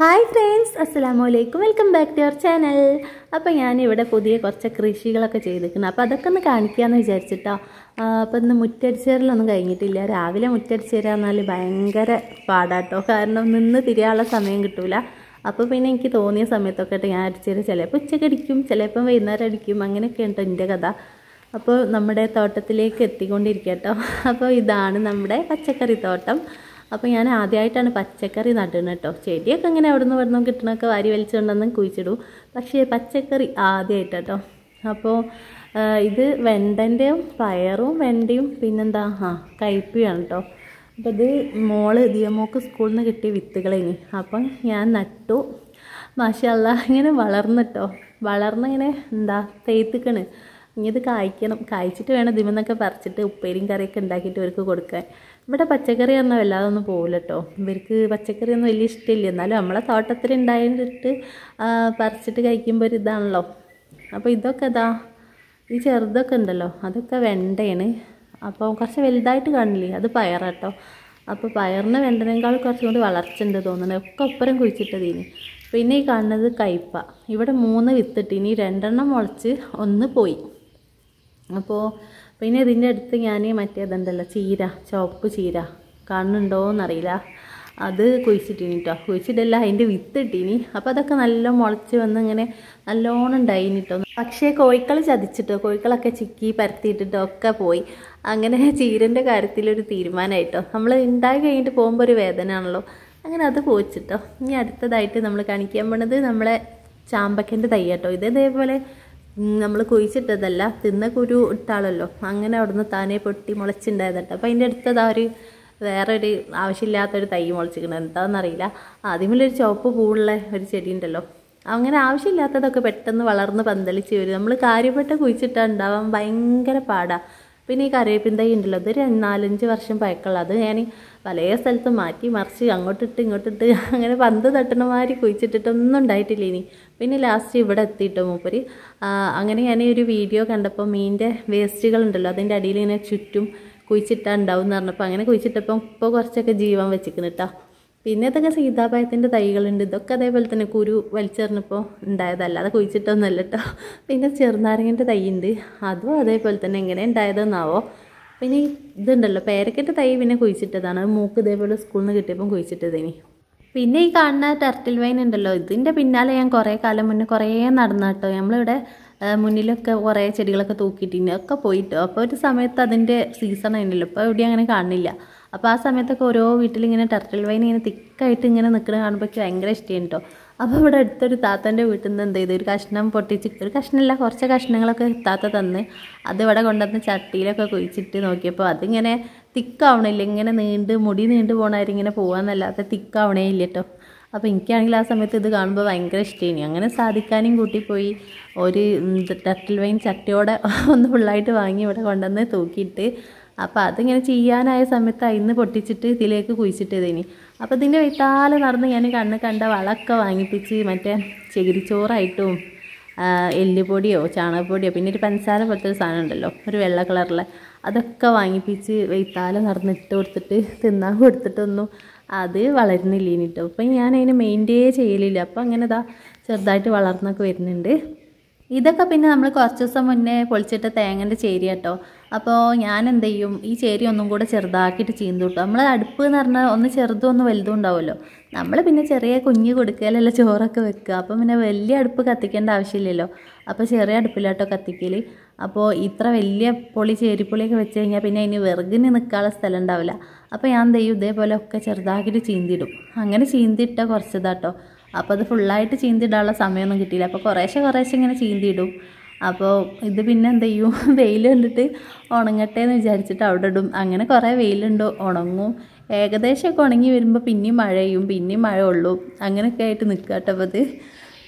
hi friends അസ്സാം വലൈക്കും welcome back to your channel അപ്പോൾ ഞാനിവിടെ പുതിയ കുറച്ച് കൃഷികളൊക്കെ ചെയ്തിരിക്കുന്നു അപ്പോൾ അതൊക്കെ ഒന്ന് കാണിക്കാമെന്ന് വിചാരിച്ചിട്ടോ അപ്പോൾ ഇന്ന് മുറ്റടിച്ചേരലൊന്നും കഴിഞ്ഞിട്ടില്ല രാവിലെ മുറ്റടിച്ചേരുക ഭയങ്കര പാടാട്ടോ കാരണം നിന്ന് തിരിയാനുള്ള സമയം കിട്ടൂല അപ്പോൾ പിന്നെ എനിക്ക് തോന്നിയ സമയത്തൊക്കെ ആയിട്ട് ഞാൻ അടിച്ചേരും ചിലപ്പോൾ ഉച്ചയ്ക്ക് അടിക്കും ചിലപ്പം വൈകുന്നേരം അടിക്കും അങ്ങനെയൊക്കെ ഉണ്ടോ എൻ്റെ കഥ അപ്പോൾ നമ്മുടെ തോട്ടത്തിലേക്ക് എത്തിക്കൊണ്ടിരിക്കുക കേട്ടോ അപ്പോൾ ഇതാണ് നമ്മുടെ പച്ചക്കറി തോട്ടം അപ്പോൾ ഞാൻ ആദ്യമായിട്ടാണ് പച്ചക്കറി നടുന്നത് കേട്ടോ ചെടിയൊക്കെ ഇങ്ങനെ അവിടെ നിന്ന് വരുന്നു കിട്ടണമൊക്കെ വാരി വലിച്ചുകൊണ്ടെന്നും കുഴിച്ചിടും പക്ഷേ പച്ചക്കറി ആദ്യമായിട്ടോ അപ്പോൾ ഇത് വെണ്ടൻ്റെയും പയറും വെണ്ടയും പിന്നെന്താ ആ കയ്പ്പിയാണ് കേട്ടോ അപ്പോൾ ഇത് മോള് ദിയമോക്ക് സ്കൂളിൽ നിന്ന് കിട്ടിയ വിത്തുകളിനി അപ്പം ഞാൻ നട്ടു മാഷല്ല ഇങ്ങനെ വളർന്നിട്ടോ വളർന്നിങ്ങനെ എന്താ തേത്തുക്കണ് ഇനി ഇത് കായ്ക്കണം കായ്ച്ചിട്ട് വേണം ഇതിമെന്നൊക്കെ പറിച്ചിട്ട് ഉപ്പേരിയും കറിയൊക്കെ ഉണ്ടാക്കിയിട്ട് ഇവർക്ക് കൊടുക്കാൻ ഇവിടെ പച്ചക്കറി ഒന്നും വല്ലാതൊന്നും പോകില്ല കേട്ടോ ഇവർക്ക് പച്ചക്കറി ഒന്നും വലിയ ഇഷ്ടമില്ല എന്നാലും നമ്മളെ തോട്ടത്തിൽ ഉണ്ടായിട്ട് പറിച്ചിട്ട് കഴിക്കുമ്പോൾ ഒരു ഇതാണല്ലോ അപ്പോൾ ഇതൊക്കെ അതാ ഈ ചെറുതൊക്കെ ഉണ്ടല്ലോ അതൊക്കെ വെണ്ടയാണ് അപ്പോൾ കുറച്ച് വലുതായിട്ട് കാണില്ലേ അത് പയറാട്ടോ അപ്പോൾ പയറിന് വെണ്ടനേക്കാൾ കുറച്ചും കൂടി ഉണ്ട് തോന്നുന്നത് ഒക്കെ ഒപ്പരം കുഴിച്ചിട്ടതീന് പിന്നെ ഈ കാണുന്നത് കയ്പ ഇവിടെ മൂന്ന് വിത്തിട്ട് ഇനി രണ്ടെണ്ണം മുളച്ച് ഒന്ന് പോയി അപ്പോൾ പിന്നെ ഇതിൻ്റെ അടുത്ത് ഞാൻ മറ്റേതുണ്ടല്ലോ ചീര ചുവപ്പ് ചീര കാണുന്നുണ്ടോ എന്നറിയില്ല അത് കുഴിച്ചിട്ടിനി കേട്ടോ കുഴിച്ചിട്ടല്ല അതിൻ്റെ വിത്ത് ഇട്ടിനി അപ്പോൾ അതൊക്കെ നല്ല മുളച്ച് വന്ന് ഇങ്ങനെ നല്ലോണം ഉണ്ടായിനി കേട്ടോ പക്ഷേ കോഴിക്കൾ ചതിച്ചിട്ടോ കോഴിക്കളൊക്കെ ചിക്കി പരത്തിയിട്ടിട്ടോ ഒക്കെ പോയി അങ്ങനെ ചീരൻ്റെ കാര്യത്തിലൊരു തീരുമാനമായിട്ടോ നമ്മൾ ഉണ്ടായി കഴിഞ്ഞിട്ട് പോകുമ്പോൾ ഒരു വേദനയാണല്ലോ അങ്ങനെ അത് പോയിച്ചിട്ടോ ഇനി അടുത്തതായിട്ട് നമ്മൾ കാണിക്കാൻ പോണത് നമ്മളെ ചാമ്പക്കൻ്റെ തൈ കേട്ടോ ഇതേപോലെ നമ്മൾ കുഴിച്ചിട്ടതല്ല തിന്ന കുരു ഇട്ടാളല്ലോ അങ്ങനെ അവിടുന്ന് താനെ പൊട്ടി മുളച്ചുണ്ടായതട്ടോ അപ്പം അതിൻ്റെ അടുത്ത് അതാ ഒരു വേറൊരു ആവശ്യമില്ലാത്തൊരു തൈ മുളച്ചിരിക്കണം എന്താണെന്നറിയില്ല ആദ്യമുള്ളൊരു ചുവപ്പ് പൂവുള്ള ഒരു ചെടി ഉണ്ടല്ലോ അങ്ങനെ ആവശ്യമില്ലാത്തതൊക്കെ പെട്ടെന്ന് വളർന്ന് പന്തലിച്ച് വരും നമ്മൾ കാര്യപ്പെട്ട കുഴിച്ചിട്ടാണ് ഉണ്ടാവാൻ ഭയങ്കര പാടാണ് പിന്നെ ഈ കറിവേപ്പിൻ തൈ ഉണ്ടല്ലോ ഇത് നാലഞ്ച് വർഷം പഴക്കമുള്ള അത് ഞാൻ പല സ്ഥലത്ത് മാറ്റി മറിച്ച് അങ്ങോട്ടിട്ട് ഇങ്ങോട്ടിട്ട് അങ്ങനെ പന്ത് മാതിരി കുഴിച്ചിട്ടിട്ടൊന്നും ഉണ്ടായിട്ടില്ല ഇനി പിന്നെ ലാസ്റ്റ് ഇവിടെ എത്തിയിട്ടോ മൂപ്പര് അങ്ങനെ ഞാൻ ഒരു വീഡിയോ കണ്ടപ്പോൾ മീനിൻ്റെ വേസ്റ്റുകൾ ഉണ്ടല്ലോ അതിൻ്റെ അടിയിൽ ഇങ്ങനെ ചുറ്റും കുഴിച്ചിട്ടാൽ ഉണ്ടാവും എന്ന് പറഞ്ഞപ്പോൾ അങ്ങനെ കുഴിച്ചിട്ടപ്പം ഇപ്പോൾ കുറച്ചൊക്കെ ജീവൻ വെച്ചിരിക്കുന്നു കേട്ടോ പിന്നെ ഇതൊക്കെ സീതാപായത്തിൻ്റെ തൈകളുണ്ട് ഇതൊക്കെ അതേപോലെ തന്നെ കുരു വലിച്ചെറിഞ്ഞപ്പോൾ ഉണ്ടായതല്ല അത് കുഴിച്ചിട്ടൊന്നുമല്ല കേട്ടോ പിന്നെ ചെറുനാരങ്ങൻ്റെ തൈ ഉണ്ട് അതും അതേപോലെ തന്നെ എങ്ങനെ ഉണ്ടായതെന്നാവോ പിന്നെ ഇതുണ്ടല്ലോ പേരക്കൻ്റെ തൈ പിന്നെ കുഴിച്ചിട്ടതാണ് മൂക്ക് ഇതേപോലെ സ്കൂളിൽ നിന്ന് കിട്ടിയപ്പം ഇനി പിന്നെ ഈ കാണുന്ന ടർട്ടിൽ വൈൻ ഉണ്ടല്ലോ ഇതിൻ്റെ പിന്നാലെ ഞാൻ കുറേ കാലം മുന്നേ കുറേ നടന്ന കേട്ടോ നമ്മളിവിടെ മുന്നിലൊക്കെ കുറേ ചെടികളൊക്കെ തൂക്കിയിട്ടിന് ഒക്കെ പോയിട്ടോ അപ്പോൾ ഒരു സമയത്ത് അതിൻ്റെ സീസൺ ആയിരുന്നല്ലോ ഇപ്പോൾ എവിടെയും അങ്ങനെ കാണുന്നില്ല അപ്പോൾ ആ സമയത്തൊക്കെ ഓരോ വീട്ടിലിങ്ങനെ ടർട്ടിൽ വൈൻ ഇങ്ങനെ തിക്കായിട്ട് ഇങ്ങനെ നിൽക്കുന്ന കാണുമ്പോൾ എനിക്ക് ഭയങ്കര ഇഷ്ടമാണ് കേട്ടോ അപ്പോൾ ഇവിടെ അടുത്തൊരു താത്തൻ്റെ വീട്ടിൽ നിന്ന് എന്ത് ചെയ്തു ഒരു കഷ്ണം പൊട്ടിച്ച് ഒരു കഷ്ണമല്ല കുറച്ച് കഷ്ണങ്ങളൊക്കെ താത്ത തന്ന് അത് ഇവിടെ കൊണ്ടുവന്ന് ചട്ടിയിലൊക്കെ കുഴിച്ചിട്ട് നോക്കിയപ്പോൾ അതിങ്ങനെ തിക്കാവണില്ല ഇങ്ങനെ നീണ്ട് മുടി നീണ്ട് പോണാരിങ്ങനെ പോകാമെന്നല്ലാതെ തിക്കാവണേ ഇല്ല കേട്ടോ അപ്പോൾ എനിക്കാണെങ്കിൽ ആ സമയത്ത് ഇത് കാണുമ്പോൾ ഭയങ്കര ഇഷ്ടമായി അങ്ങനെ സാധിക്കാനും കൂട്ടിപ്പോയി ഒരു ടർട്ടിൽ വൈൻ ചട്ടിയോടെ ഒന്ന് ഫുള്ളായിട്ട് വാങ്ങി ഇവിടെ കൊണ്ടുവന്ന് തൂക്കിയിട്ട് അപ്പോൾ അതിങ്ങനെ ചെയ്യാനായ സമയത്താണ് ഇന്ന് പൊട്ടിച്ചിട്ട് ഇതിലേക്ക് കുഴിച്ചിട്ടത് ഇനി അപ്പോൾ ഇതിൻ്റെ വിത്താലെ നടന്ന് ഞാൻ കണ്ണ് കണ്ട വളമൊക്കെ വാങ്ങിപ്പിച്ച് മറ്റേ ചകിരിച്ചോറായിട്ടും എല്ലുപൊടിയോ ചാണകപ്പൊടിയോ പിന്നെ ഒരു പഞ്ചസാര പോലത്തെ ഒരു സാധനം ഉണ്ടല്ലോ ഒരു വെള്ള കളറിലെ അതൊക്കെ വാങ്ങിപ്പിച്ച് വെയ്ത്താലം നടന്നിട്ട് കൊടുത്തിട്ട് തിന്നാൻ കൊടുത്തിട്ടൊന്നും അത് വളരുന്നില്ല ഇനിട്ടോ അപ്പം ഞാൻ അതിനെ മെയിൻറ്റേ ചെയ്യലില്ല അപ്പം അങ്ങനെ ഇതാ ചെറുതായിട്ട് വളർന്നൊക്കെ വരുന്നുണ്ട് ഇതൊക്കെ പിന്നെ നമ്മൾ കുറച്ച് ദിവസം മുന്നേ പൊളിച്ചിട്ട തേങ്ങൻ്റെ ചേരി കേട്ടോ അപ്പോൾ ഞാൻ എന്ത് ചെയ്യും ഈ ചേരി ഒന്നും കൂടെ ചെറുതാക്കിയിട്ട് ചീന്തു കിട്ടും നമ്മൾ അടുപ്പ് എന്ന് പറഞ്ഞാൽ ഒന്ന് ചെറുതും ഒന്ന് വലുതും ഉണ്ടാവുമല്ലോ നമ്മൾ പിന്നെ ചെറിയ കുഞ്ഞ് കൊടുക്കലല്ല ചോറൊക്കെ വെക്കുക അപ്പം പിന്നെ വലിയ അടുപ്പ് കത്തിക്കേണ്ട ആവശ്യമില്ലല്ലോ അപ്പോൾ ചെറിയ അടുപ്പിലാട്ടോ കത്തിക്കൽ അപ്പോൾ ഇത്ര വലിയ പൊളി ചേരിപ്പൊളിയൊക്കെ വെച്ച് കഴിഞ്ഞാൽ പിന്നെ ഇനി വിറകിന് നിൽക്കാനുള്ള സ്ഥലം ഉണ്ടാവില്ല അപ്പോൾ ഞാൻ ദൈവം ചെയ്യും ഇതേപോലെ ഒക്കെ ചെറുതാക്കിയിട്ട് ചീന്തിടും അങ്ങനെ ചീന്തിയിട്ട കുറച്ചതാട്ടോ അപ്പോൾ അത് ഫുള്ളായിട്ട് ചീന്തിടാനുള്ള സമയമൊന്നും കിട്ടിയില്ല അപ്പോൾ കുറേശ്ശെ കുറേശ്ശെ ഇങ്ങനെ ചീന്തിയിടും അപ്പോൾ ഇത് പിന്നെ എന്ത് ചെയ്യും വെയിൽ കണ്ടിട്ട് ഉണങ്ങട്ടെ എന്ന് വിചാരിച്ചിട്ട് അവിടെ ഇടും അങ്ങനെ കുറേ വെയിലുണ്ടോ ഉണങ്ങും ഏകദേശമൊക്കെ ഉണങ്ങി വരുമ്പോൾ പിന്നെയും മഴയും പിന്നെയും മഴ ഉള്ളൂ അങ്ങനെയൊക്കെ ആയിട്ട് നിൽക്കട്ടോ അപ്പോൾ അത്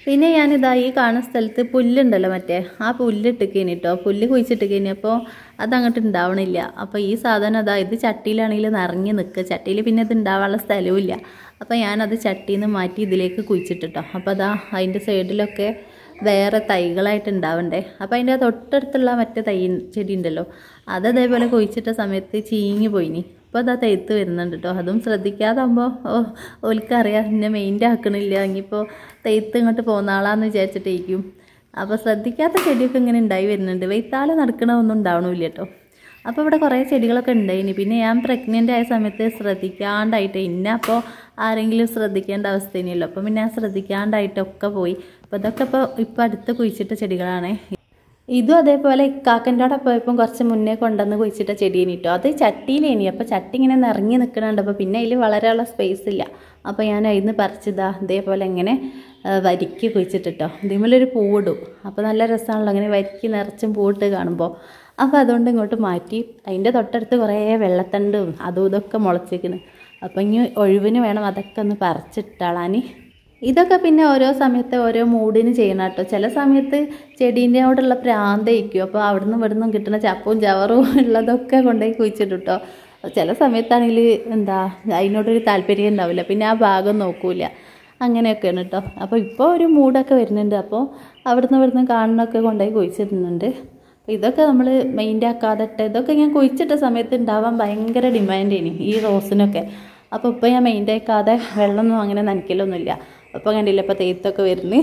പിന്നെ ഞാനിതാ ഈ കാണുന്ന സ്ഥലത്ത് പുല്ലുണ്ടല്ലോ മറ്റേ ആ പുല്ലിട്ടിക്കേനി കേട്ടോ പുല്ല് കുഴിച്ചിട്ടിക്കേനി അപ്പോൾ അതങ്ങോട്ട് ഉണ്ടാവണില്ല അപ്പോൾ ഈ സാധനം അതാ ഇത് ചട്ടിയിലാണെങ്കിൽ നിറഞ്ഞ് നിൽക്കുക ചട്ടിയിൽ പിന്നെ ഇത് ഉണ്ടാവാനുള്ള സ്ഥലവും ഇല്ല അപ്പോൾ ഞാനത് ചട്ടിയിൽ നിന്ന് മാറ്റി ഇതിലേക്ക് കുഴിച്ചിട്ടിട്ടോ അപ്പോൾ അതാ അതിൻ്റെ സൈഡിലൊക്കെ വേറെ തൈകളായിട്ട് ഉണ്ടാവണ്ടേ അപ്പം അതിൻ്റെ തൊട്ടടുത്തുള്ള മറ്റേ തൈ ചെടി ഉണ്ടല്ലോ അത് അതേപോലെ കുഴിച്ചിട്ട സമയത്ത് ചീഞ്ഞു പോയിനി അപ്പോൾ അതാ തേത്ത് വരുന്നുണ്ട് കേട്ടോ അതും ശ്രദ്ധിക്കാതാകുമ്പോൾ ഓ ഓൽക്കറിയാം എന്നെ മെയിൻ്റെ ആക്കണില്ല ഇനിയിപ്പോൾ തേത്ത് ഇങ്ങോട്ട് പോകുന്ന ആളാന്ന് വിചാരിച്ചിട്ടേക്കും അപ്പോൾ ശ്രദ്ധിക്കാത്ത ചെടിയൊക്കെ ഇങ്ങനെ ഉണ്ടായി വരുന്നുണ്ട് വെയ്ത്താലെ നടക്കണമൊന്നും ഉണ്ടാവണമില്ല കേട്ടോ അപ്പോൾ ഇവിടെ കുറേ ചെടികളൊക്കെ ഉണ്ടായിനി പിന്നെ ഞാൻ പ്രഗ്നൻ്റ് ആയ സമയത്ത് ശ്രദ്ധിക്കാണ്ടായിട്ട് ഇന്നെ അപ്പോൾ ആരെങ്കിലും ശ്രദ്ധിക്കേണ്ട തന്നെയല്ലോ അപ്പം പിന്നെ ഞാൻ ശ്രദ്ധിക്കാണ്ടായിട്ടൊക്കെ പോയി അപ്പോൾ ഇതൊക്കെ ഇപ്പോൾ ഇപ്പോൾ അടുത്ത് കുഴിച്ചിട്ട ചെടികളാണ് ഇതും അതേപോലെ ഇക്കാക്കൻ്റെ പോയപ്പം കുറച്ച് മുന്നേ കൊണ്ടുവന്ന് കുഴിച്ചിട്ട ചെടീനി കേട്ടോ അത് ചട്ടിയിലേനി അപ്പോൾ ചട്ടി ഇങ്ങനെ നിറഞ്ഞു നിൽക്കണുണ്ട് അപ്പോൾ പിന്നെ അതിൽ വളരെയുള്ള സ്പേസ് ഇല്ല അപ്പോൾ ഞാൻ അതിന്ന് പറിച്ചതാ അതേപോലെ ഇങ്ങനെ വരിക്ക് കുഴിച്ചിട്ടിട്ടോ ഇതിമേലൊരു പൂവിടും അപ്പോൾ നല്ല രസമാണല്ലോ അങ്ങനെ വരിക്ക് നിറച്ചും പൂവിട്ട് കാണുമ്പോൾ അപ്പോൾ അതുകൊണ്ട് ഇങ്ങോട്ട് മാറ്റി അതിൻ്റെ തൊട്ടടുത്ത് കുറേ വെള്ളത്തണ്ടും അതും ഇതൊക്കെ മുളച്ചിരിക്കുന്നു അപ്പോൾ ഇനി ഒഴിവിന് വേണം അതൊക്കെ ഒന്ന് പറിച്ചിട്ടാളാൻ ഇതൊക്കെ പിന്നെ ഓരോ സമയത്ത് ഓരോ മൂഡിന് ചെയ്യണം കേട്ടോ ചില സമയത്ത് ചെടീൻ്റെയോടുള്ള പ്രാന്തയിക്കും അപ്പോൾ അവിടുന്ന് ഇവിടുന്ന് കിട്ടുന്ന ചപ്പും ചവറും ഉള്ളതൊക്കെ കൊണ്ടുപോയി കുഴിച്ചിട്ടു കേട്ടോ ചില സമയത്താണെങ്കിൽ എന്താ അതിനോടൊരു താല്പര്യം ഉണ്ടാവില്ല പിന്നെ ആ ഭാഗം നോക്കൂല അങ്ങനെയൊക്കെയാണ് കേട്ടോ അപ്പോൾ ഇപ്പോൾ ഒരു മൂഡൊക്കെ വരുന്നുണ്ട് അപ്പോൾ അവിടുന്ന് ഇവിടുന്ന് കാണുന്നൊക്കെ കൊണ്ടുപോയി കുഴിച്ചിടുന്നുണ്ട് ഇതൊക്കെ നമ്മൾ മെയിൻ്റാക്കാതെ ഇട്ട് ഇതൊക്കെ ഞാൻ കുഴിച്ചിട്ട സമയത്ത് ഉണ്ടാവാൻ ഭയങ്കര ഡിമാൻഡേനി ഈ റോസിനൊക്കെ അപ്പോൾ ഇപ്പോൾ ഞാൻ മെയിൻ്റാക്കാതെ വെള്ളമൊന്നും അങ്ങനെ നനയ്ക്കലൊന്നുമില്ല അപ്പോൾ കണ്ടില്ല ഇപ്പോൾ തേത്തൊക്കെ വരുന്ന്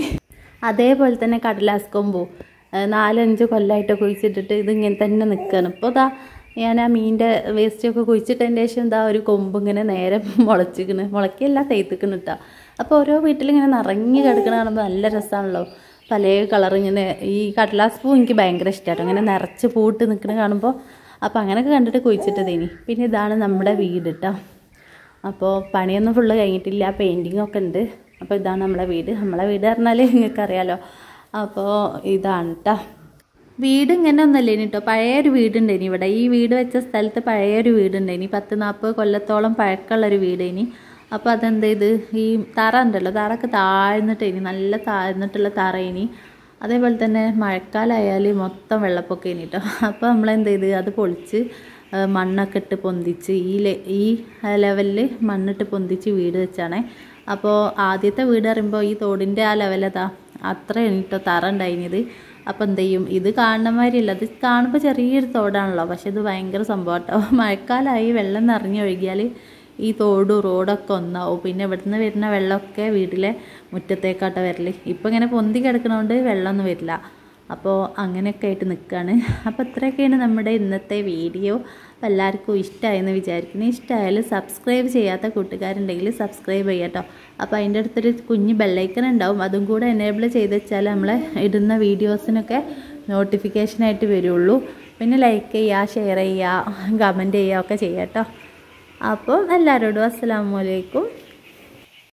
അതേപോലെ തന്നെ കടലാസ് കൊമ്പു നാലഞ്ച് കൊല്ലമായിട്ട് കുഴിച്ചിട്ടിട്ട് ഇതിങ്ങനെ തന്നെ നിൽക്കുകയാണ് ഇപ്പോൾ ഇതാ ഞാൻ ആ മീൻ്റെ വേസ്റ്റൊക്കെ കുഴിച്ചിട്ടതിൻ്റെ ശേഷം എന്താ ഒരു കൊമ്പ് ഇങ്ങനെ നേരെ മുളച്ചിക്കണ് മുളക്കിയല്ല തേത്തിക്കണ് അപ്പോൾ ഓരോ വീട്ടിലിങ്ങനെ നിറങ്ങി കിടക്കണ കാണുമ്പോൾ നല്ല രസമാണല്ലോ പല കളറ് ഇങ്ങനെ ഈ കടലാസ് പൂ എനിക്ക് ഭയങ്കര ഇഷ്ടമാണ് അങ്ങനെ നിറച്ച് പൂട്ട് നിൽക്കണ കാണുമ്പോൾ അപ്പോൾ അങ്ങനെയൊക്കെ കണ്ടിട്ട് കുഴിച്ചിട്ടത് ഇനി പിന്നെ ഇതാണ് നമ്മുടെ വീട് കേട്ടോ അപ്പോൾ പണിയൊന്നും ഫുള്ള് കഴിഞ്ഞിട്ടില്ല പെയിൻറ്റിങ്ങൊക്കെ ഉണ്ട് അപ്പോൾ ഇതാണ് നമ്മുടെ വീട് നമ്മളെ വീട് പറഞ്ഞാൽ നിങ്ങൾക്കറിയാലോ അപ്പോൾ ഇതാണ് കേട്ടോ വീട് ഇങ്ങനെ ഒന്നല്ലേനി കേട്ടോ പഴയൊരു വീടുണ്ടേനി ഇവിടെ ഈ വീട് വെച്ച സ്ഥലത്ത് പഴയൊരു വീടുണ്ടേനി പത്ത് നാൽപ്പത് കൊല്ലത്തോളം പഴക്കമുള്ളൊരു വീടേനി അപ്പോൾ അതെന്ത് ചെയ്ത് ഈ തറ ഉണ്ടല്ലോ തറക്ക് താഴ്ന്നിട്ട് ഇനി നല്ല താഴ്ന്നിട്ടുള്ള തറ ഇനി അതേപോലെ തന്നെ മഴക്കാലമായാൽ മൊത്തം വെള്ളപ്പൊക്കം ഇനി കേട്ടോ അപ്പോൾ നമ്മൾ എന്ത് ചെയ്ത് അത് പൊളിച്ച് മണ്ണൊക്കെ ഇട്ട് പൊന്തിച്ച് ഈ ഈ ലെവലിൽ മണ്ണിട്ട് പൊന്തിച്ച് വീട് വെച്ചാണേ അപ്പോൾ ആദ്യത്തെ വീട് പറയുമ്പോൾ ഈ തോടിൻ്റെ ആ ലെവലതാ അത്ര എണീട്ടോ തറ ഉണ്ടായിനിത് അപ്പോൾ എന്ത് ചെയ്യും ഇത് കാണുന്ന മാതിരിയല്ല അത് കാണുമ്പോൾ ചെറിയൊരു തോടാണല്ലോ പക്ഷെ ഇത് ഭയങ്കര സംഭവം കേട്ടോ മഴക്കാലമായി വെള്ളം നിറഞ്ഞൊഴുകിയാൽ ഈ തോടും റോഡൊക്കെ ഒന്നാവും പിന്നെ ഇവിടുന്ന് വരുന്ന വെള്ളമൊക്കെ വീട്ടിലെ മുറ്റത്തേക്കാട്ട വരല് ഇപ്പം ഇങ്ങനെ പൊന്തി കിടക്കണോണ്ട് വെള്ളമൊന്നും വരില്ല അപ്പോൾ അങ്ങനെയൊക്കെ ആയിട്ട് നിൽക്കുകയാണ് അപ്പോൾ ഇത്രയൊക്കെയാണ് നമ്മുടെ ഇന്നത്തെ വീഡിയോ അപ്പോൾ എല്ലാവർക്കും ഇഷ്ടമായെന്ന് വിചാരിക്കുന്നു ഇഷ്ടമായാലും സബ്സ്ക്രൈബ് ചെയ്യാത്ത കൂട്ടുകാരുണ്ടെങ്കിൽ സബ്സ്ക്രൈബ് ചെയ്യാട്ടോ കേട്ടോ അപ്പോൾ അതിൻ്റെ അടുത്തൊരു കുഞ്ഞ് ബെല്ലൈക്കൺ ഉണ്ടാവും അതും കൂടെ എനേബിൾ ചെയ്ത് വെച്ചാൽ നമ്മൾ ഇടുന്ന വീഡിയോസിനൊക്കെ നോട്ടിഫിക്കേഷനായിട്ട് വരുള്ളൂ പിന്നെ ലൈക്ക് ചെയ്യുക ഷെയർ ചെയ്യുക കമൻറ്റ് ചെയ്യുക ഒക്കെ ചെയ്യാം കേട്ടോ അപ്പം എല്ലാവരോടും അസ്സാമലൈക്കും